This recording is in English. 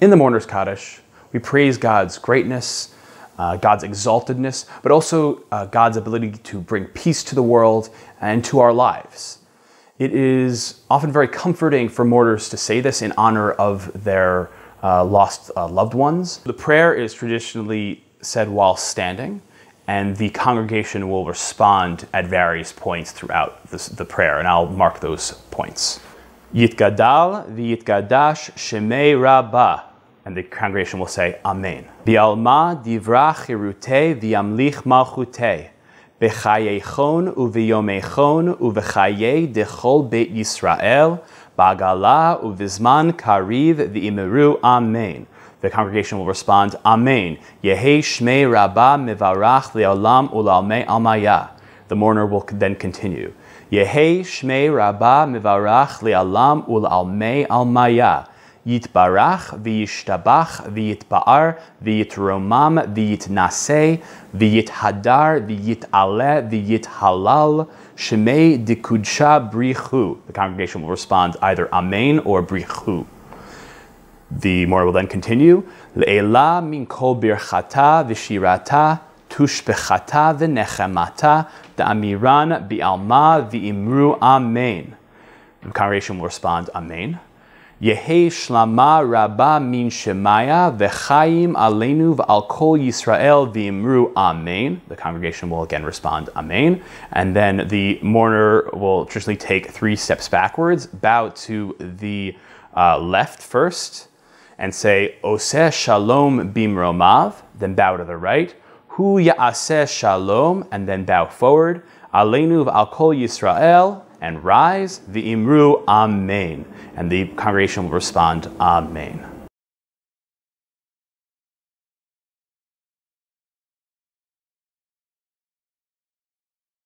In the mourner's Kaddish, we praise God's greatness, uh, God's exaltedness, but also uh, God's ability to bring peace to the world and to our lives. It is often very comforting for mourners to say this in honor of their uh, lost uh, loved ones. The prayer is traditionally said while standing, and the congregation will respond at various points throughout this, the prayer, and I'll mark those points. Yitgadal v'yitgadash shemei rabbah. And the congregation will say, Amen. Bialma divrach irute viamlich malchute, bechayechon uviyomechon uvechaye dechol beit Yisrael, bagala uvizman kariv viimiru Amen. The congregation will respond, Amen. Yehe shmei rabba mivarach leolam ulalmei almaya. The mourner will then continue. Yehe shmei rabba mivarach leolam ulalmei almaya. Yitbarach, V'yishtabach, V'yitba'ar, V'yitromam, v'yitnase, V'yithadar, v'yitale, V'yithalal, Shemei Dikudsha Brichu. The congregation will respond either Amen or Brichu. The more will then continue. Le'ela min kol birchata v'shirata tushpechata v'nechemata da'amiran bi'alma v'imru amen. The congregation will respond amen. Yehe Shlama Rabba Min Shemaya V'chaim Aleinu V'al Kol Yisrael V'imru Amen. The congregation will again respond Amen. And then the mourner will traditionally take three steps backwards, bow to the uh, left first, and say Oseh Shalom Bimromav, then bow to the right. Hu Ya'aseh Shalom, and then bow forward. Aleinu Al Kol Yisrael, and rise. The Imru Amen. And the congregation will respond Amen.